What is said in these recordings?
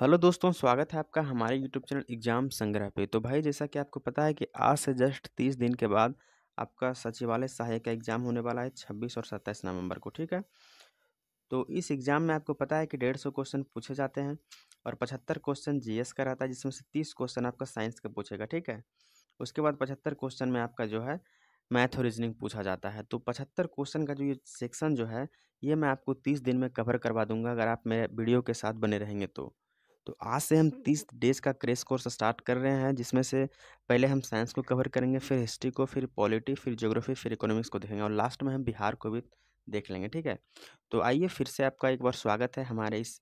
hello दोस्तों स्वागत है आपका हमारे यूट्यूब चैनल एग्जाम संग्रह पे तो भाई जैसा कि आपको पता है कि आज से जस्ट तीस दिन के बाद आपका सचिवालय सहायक का एग्ज़ाम होने वाला है छब्बीस और सत्ताईस नवंबर को ठीक है तो इस एग्ज़ाम में आपको पता है कि डेढ़ सौ क्वेश्चन पूछे जाते हैं और पचहत्तर क्वेश्चन जी का रहता है जिसमें से तीस क्वेश्चन आपका साइंस का पूछेगा ठीक है उसके बाद पचहत्तर क्वेश्चन में आपका जो है मैथ और रीजनिंग पूछा जाता है तो पचहत्तर क्वेश्चन का जो ये सेक्शन जो है ये मैं आपको तीस दिन में कवर करवा दूंगा अगर आप मेरे वीडियो के साथ बने रहेंगे तो तो आज से हम तीस डेज का क्रेश कोर्स स्टार्ट कर रहे हैं जिसमें से पहले हम साइंस को कवर करेंगे फिर हिस्ट्री को फिर पॉलिटी फिर ज्योग्राफी फिर इकोनॉमिक्स को देखेंगे और लास्ट में हम बिहार को भी देख लेंगे ठीक है तो आइए फिर से आपका एक बार स्वागत है हमारे इस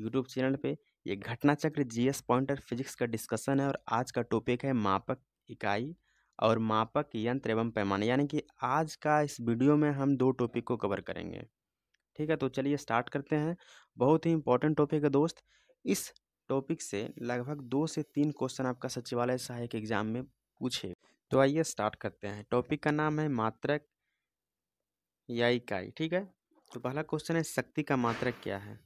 यूट्यूब चैनल पर ये घटना चक्र जी पॉइंटर फिजिक्स का डिस्कशन है और आज का टॉपिक है मापक इकाई और मापक यंत्र एवं पैमाने यानी कि आज का इस वीडियो में हम दो टॉपिक को कवर करेंगे ठीक है तो चलिए स्टार्ट करते हैं बहुत ही इंपॉर्टेंट टॉपिक है दोस्त इस टॉपिक से लगभग दो से तीन क्वेश्चन आपका सचिवालय सहायक एग्जाम में पूछे तो आइए स्टार्ट करते हैं टॉपिक का नाम है मात्रक या इकाई ठीक है तो पहला क्वेश्चन है शक्ति का मात्रक क्या है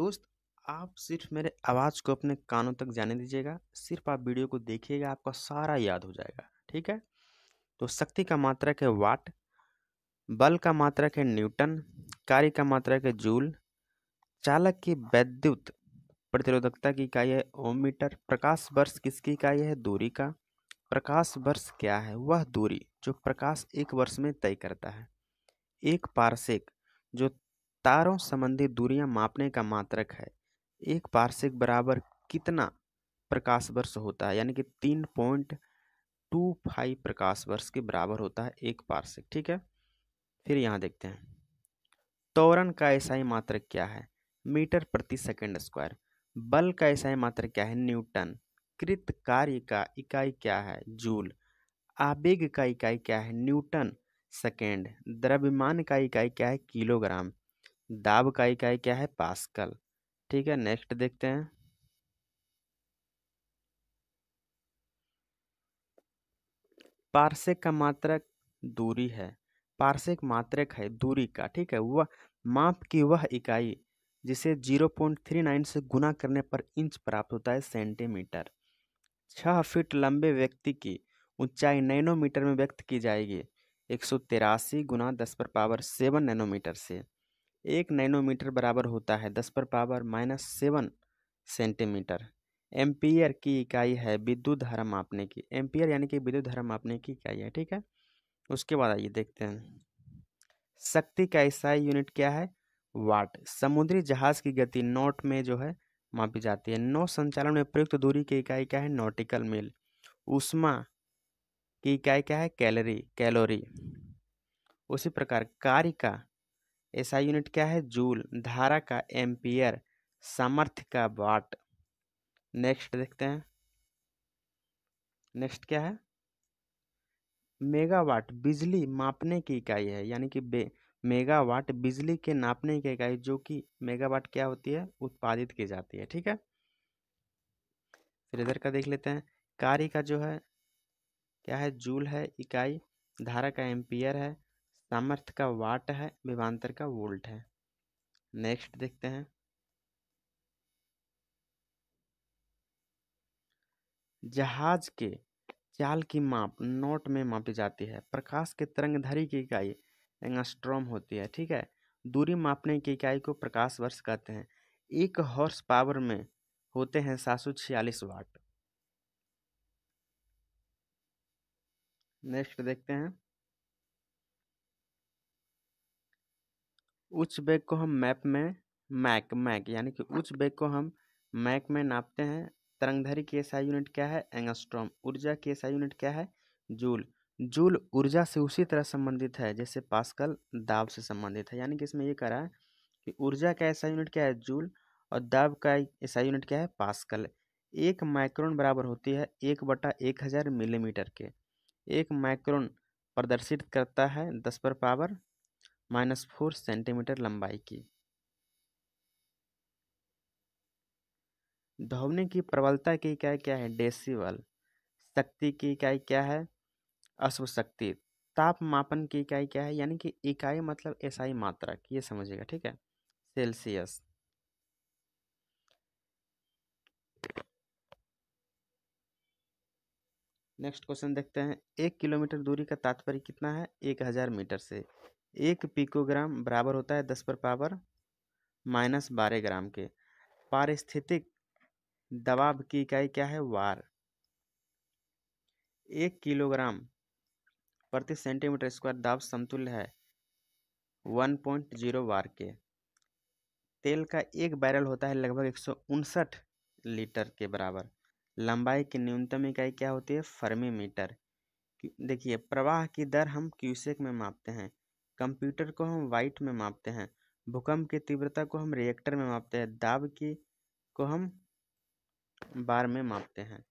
दोस्त आप सिर्फ मेरे आवाज़ को अपने कानों तक जाने दीजिएगा सिर्फ आप वीडियो को देखिएगा आपका सारा याद हो जाएगा ठीक है तो शक्ति का मात्रक है वाट बल का मात्रक है न्यूटन कार्य का मात्रक है जूल चालक की वैद्युत प्रतिरोधकता की इकाई है ओम मीटर प्रकाश वर्ष किसकी इकाई है दूरी का प्रकाश वर्ष क्या है वह दूरी जो प्रकाश एक वर्ष में तय करता है एक पार्शिक जो तारों संबंधी दूरियां मापने का मात्रक है एक पार्शिक बराबर कितना प्रकाश वर्ष होता है यानी कि तीन पॉइंट टू फाइव प्रकाश वर्ष के बराबर होता है एक पार्शिक ठीक है फिर यहाँ देखते हैं तोरण का ऐसा ही मात्रक क्या है मीटर प्रति सेकंड स्क्वायर बल का ऐसा मात्र क्या है न्यूटन कृत कार्य का इकाई क्या है जूल आवेग का इकाई क्या है न्यूटन सेकेंड द्रव्यमान का इकाई क्या है किलोग्राम दाब का इकाई क्या है पास्कल ठीक है नेक्स्ट देखते हैं पार्सेक का मात्रक दूरी है पार्सेक मात्रक है दूरी का ठीक है वह माप की वह इकाई जिसे 0.39 से गुना करने पर इंच प्राप्त होता है सेंटीमीटर छः फीट लंबे व्यक्ति की ऊंचाई नैनोमीटर में व्यक्त की जाएगी एक सौ तिरासी गुना दस पर पावर सेवन नैनोमीटर से एक नैनोमीटर बराबर होता है दस पर power minus seven centimetre ampere की इकाई है विद्युत धारा मापने की एम्पियर यानी कि विद्युत धारा मापने की इकाई है ठीक है उसके बाद आइए देखते हैं शक्ति का ईसाई यूनिट क्या है वाट समुद्री जहाज की गति नोट में जो है मापी जाती है नौ संचालन में प्रयुक्त दूरी की इकाई क्या है नोटिकल मील उष्मा की इकाई क्या है कैलोरी कैलोरी उसी प्रकार कार्य का ऐसा यूनिट क्या है जूल धारा का एम्पियर सामर्थ्य का वाट नेक्स्ट देखते हैं नेक्स्ट क्या है मेगावाट बिजली मापने की इकाई है यानी कि बे मेगावाट बिजली के नापने की इकाई जो कि मेगावाट क्या होती है उत्पादित की जाती है ठीक है फिर इधर का देख लेते हैं कार्य का जो है क्या है जूल है इकाई धारा का एम्पियर है सामर्थ्य का वाट है विभांतर का वोल्ट है नेक्स्ट देखते हैं जहाज के चाल की माप नोट में मापी जाती है प्रकाश के तरंग धरी की इकाई एंगस्ट्रॉम होती है ठीक है दूरी मापने की इकाई को प्रकाश वर्ष कहते हैं एक हॉर्स पावर में होते हैं सात सौ छियालीस वाट नेक्स्ट देखते हैं उच्च बेग को हम मैप में मैक मैक यानी कि उच्च बेग को हम मैक में नापते हैं तरंगधरी की एसआई यूनिट क्या है एंगस्ट्रॉम ऊर्जा की एसआई यूनिट क्या है जूल जूल ऊर्जा से उसी तरह संबंधित है जैसे पास्कल दाब से संबंधित है यानी कि इसमें ये कह रहा है कि ऊर्जा का ऐसा यूनिट क्या है जूल और दाब का ऐसा यूनिट क्या है पास्कल एक माइक्रोन बराबर होती है एक बटा एक हज़ार मिलीमीटर के एक माइक्रोन प्रदर्शित करता है दस पर पावर माइनस फोर सेंटीमीटर लंबाई की धोने की प्रबलता की इकाई क्या है डेसीवल शक्ति की इकाई क्या है अश्वशक्ति ताप मापन की इकाई क्या है यानी कि इकाई मतलब एसआई मात्रक ये समझिएगा ठीक है सेल्सियस नेक्स्ट क्वेश्चन देखते हैं एक किलोमीटर दूरी का तात्पर्य कितना है एक हजार मीटर से एक पिकोग्राम बराबर होता है दस पर पावर माइनस बारह ग्राम के पारिस्थितिक दबाव की इकाई क्या है वार एक किलोग्राम प्रति सेंटीमीटर स्क्वायर दाब समतुल्य है वन पॉइंट जीरो बार के तेल का एक बैरल होता है लगभग एक सौ उनसठ लीटर के बराबर लंबाई की न्यूनतम इकाई क्या होती है फर्मी मीटर देखिए प्रवाह की दर हम क्यूसेक में मापते हैं कंप्यूटर को हम वाइट में मापते हैं भूकंप की तीव्रता को हम रिएक्टर में मापते हैं दाब की को हम बार में मापते हैं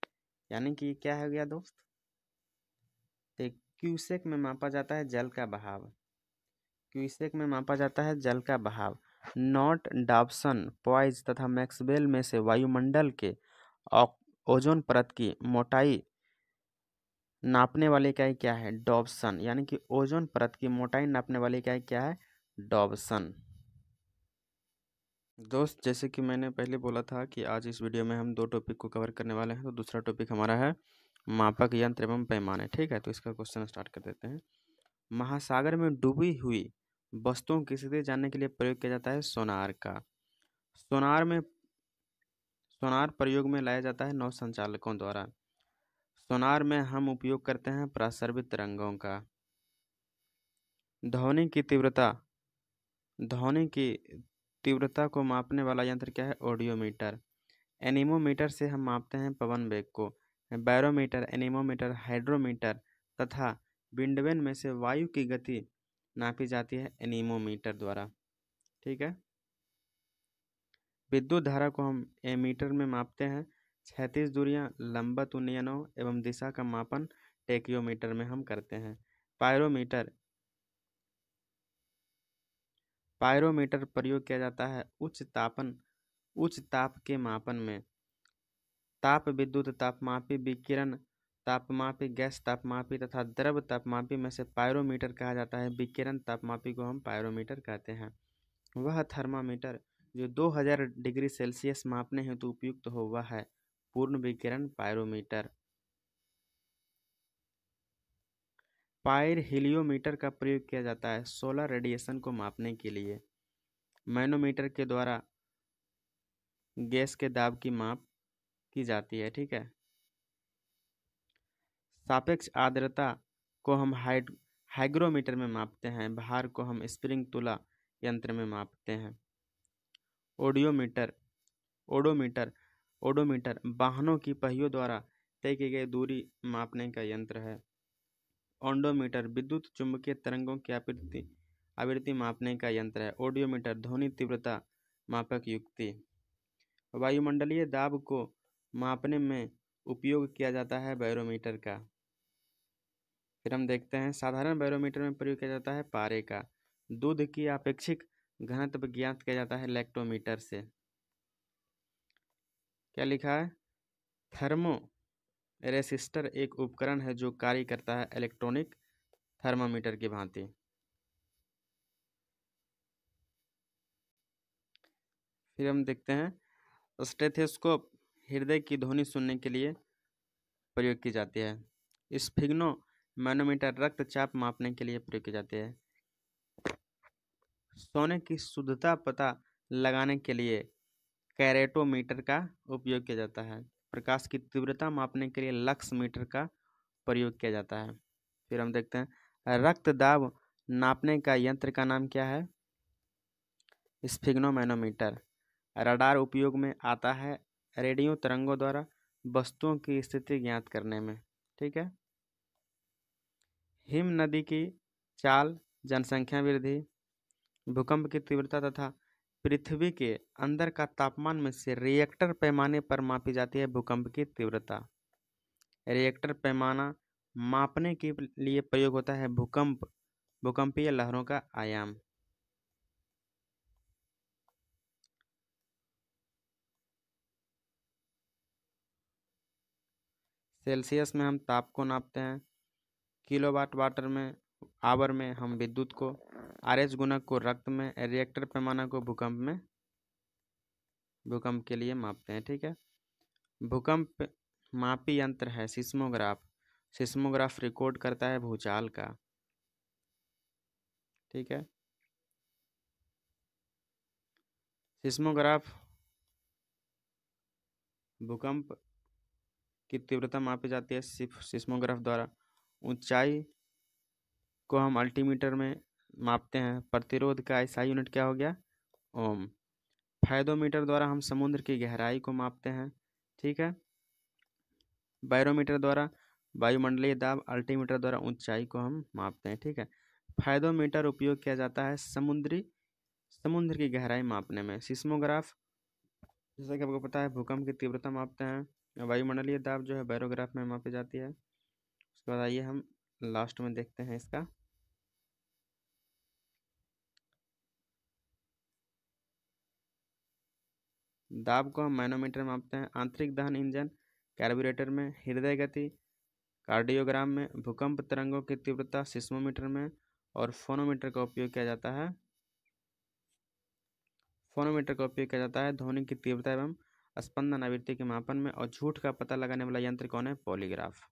यानी कि क्या हो गया दोस्त क्यूसेक में मापा जाता है जल का बहाव क्यूसेक में मापा जाता है जल का बहाव नॉट डॉबसन पॉइज तथा मैक्सवेल में से वायुमंडल के ओजोन परत की मोटाई नापने वाली इकाई क्या है डॉबसन यानी कि ओजोन परत की मोटाई नापने वाली इकाई क्या है डॉबसन दोस्त जैसे कि मैंने पहले बोला था कि आज इस वीडियो में हम दो टॉपिक को कवर करने वाले हैं तो दूसरा टॉपिक हमारा है मापक यंत्र एवं पैमाने ठीक है तो इसका क्वेश्चन स्टार्ट कर देते हैं महासागर में डूबी हुई वस्तुओं की स्थिति जानने के लिए प्रयोग किया जाता है सोनार का सोनार में सोनार प्रयोग में लाया जाता है नौ संचालकों द्वारा सोनार में हम उपयोग करते हैं प्रसर्वित रंगों का ध्वनि की तीव्रता ध्वनि की तीव्रता को मापने वाला यंत्र क्या है ऑडियोमीटर एनीमोमीटर से हम मापते हैं पवन वेग को बैरोमीटर एनीमोमीटर हाइड्रोमीटर तथा विंडवेन में से वायु की गति नापी जाती है एनीमोमीटर द्वारा ठीक है विद्युत धारा को हम एमीटर में मापते हैं छैतीस दूरियां लंबत उन्नयनों एवं दिशा का मापन टेकियोमीटर में हम करते हैं पायरोमीटर पायरोमीटर प्रयोग किया जाता है उच्च तापन उच्च ताप के मापन में ताप विद्युत तापमापी विकिरण तापमापी गैस तापमापी तथा द्रव तापमापी में से पायरोमीटर कहा जाता है विकिरण तापमापी को हम पायरोमीटर कहते हैं वह थर्मामीटर जो 2000 डिग्री सेल्सियस मापने हेतु उपयुक्त हो वह है पूर्ण विकिरण पायरोमीटर पायर हीलियोमीटर का प्रयोग किया जाता है सोलर रेडिएशन को मापने के लिए मैनोमीटर के द्वारा गैस के दाब की माप की जाती है ठीक है सापेक्ष आर्द्रता को हम हाइड हाइग्रोमीटर में मापते हैं भार को हम स्प्रिंग तुला यंत्र में मापते हैं ओडियोमीटर ओडोमीटर ओडोमीटर वाहनों की पहियों द्वारा तय की गई दूरी मापने का यंत्र है ओंडोमीटर विद्युत चुंबकीय तरंगों की आवृत्ति आवृत्ति मापने का यंत्र है ओडियोमीटर ध्वनि तीव्रता मापक युक्ति वायुमंडलीय दाब को मापने में उपयोग किया जाता है बैरोमीटर का फिर हम देखते हैं साधारण बैरोमीटर में प्रयोग किया जाता है पारे का दूध की अपेक्षिक घनत्व ज्ञात किया जाता है लैक्टोमीटर से क्या लिखा है थर्मो रेसिस्टर एक उपकरण है जो कार्य करता है इलेक्ट्रॉनिक थर्मामीटर की भांति फिर हम देखते हैं स्टेथोस्कोप हृदय की ध्वनि सुनने के लिए प्रयोग की जाती है स्फिग्नो मैनोमीटर रक्तचाप मापने के लिए प्रयोग की जाती है सोने की शुद्धता पता लगाने के लिए कैरेटोमीटर का उपयोग किया जाता है प्रकाश की तीव्रता मापने के लिए लक्स मीटर का प्रयोग किया जाता है फिर हम देखते हैं रक्त दाब नापने का यंत्र का नाम क्या है स्फिग्नोमैनोमीटर रडार उपयोग में आता है रेडियो तरंगों द्वारा वस्तुओं की स्थिति ज्ञात करने में ठीक है हिम नदी की चाल जनसंख्या वृद्धि भूकंप की तीव्रता तथा पृथ्वी के अंदर का तापमान में से रिएक्टर पैमाने पर मापी जाती है भूकंप की तीव्रता रिएक्टर पैमाना मापने के लिए प्रयोग होता है भूकंप भूकंपीय लहरों का आयाम सेल्सियस में हम ताप को नापते हैं किलोवाट वाटर में आवर में हम विद्युत को आर एच गुणक को रक्त में रिएक्टर पैमाना को भूकंप में भूकंप के लिए मापते हैं ठीक है भूकंप मापी यंत्र है सिस्मोग्राफ सिस्मोग्राफ रिकॉर्ड करता है भूचाल का ठीक है सिस्मोग्राफ भूकंप की तीव्रता मापी जाती है सिस्मोग्राफ द्वारा ऊंचाई को हम अल्टीमीटर में मापते हैं प्रतिरोध का ऐसा यूनिट क्या हो गया ओम फायदोमीटर द्वारा हम समुद्र की गहराई को मापते हैं ठीक है बायरोमीटर द्वारा वायुमंडलीय दाब अल्टीमीटर द्वारा ऊंचाई को हम मापते हैं ठीक है फायदोमीटर उपयोग किया जाता है समुद्री समुद्र की गहराई मापने में सिस्मोग्राफ जैसा कि आपको पता है भूकंप की तीव्रता मापते हैं वायुमंडलीय दाब जो है बैरोग्राफ में मापी जाती है उसके बाद आइए हम लास्ट में देखते हैं इसका दाब को हम मैनोमीटर मापते हैं आंतरिक दहन इंजन कार्बोरेटर में हृदय गति कार्डियोग्राम में भूकंप तरंगों की तीव्रता सिस्मोमीटर में और फोनोमीटर का उपयोग किया जाता है फोनोमीटर का उपयोग किया जाता है ध्वनि की तीव्रता एवं स्पंदन आवृत्ति के मापन में और झूठ का पता लगाने वाला यंत्र कौन है पॉलीग्राफ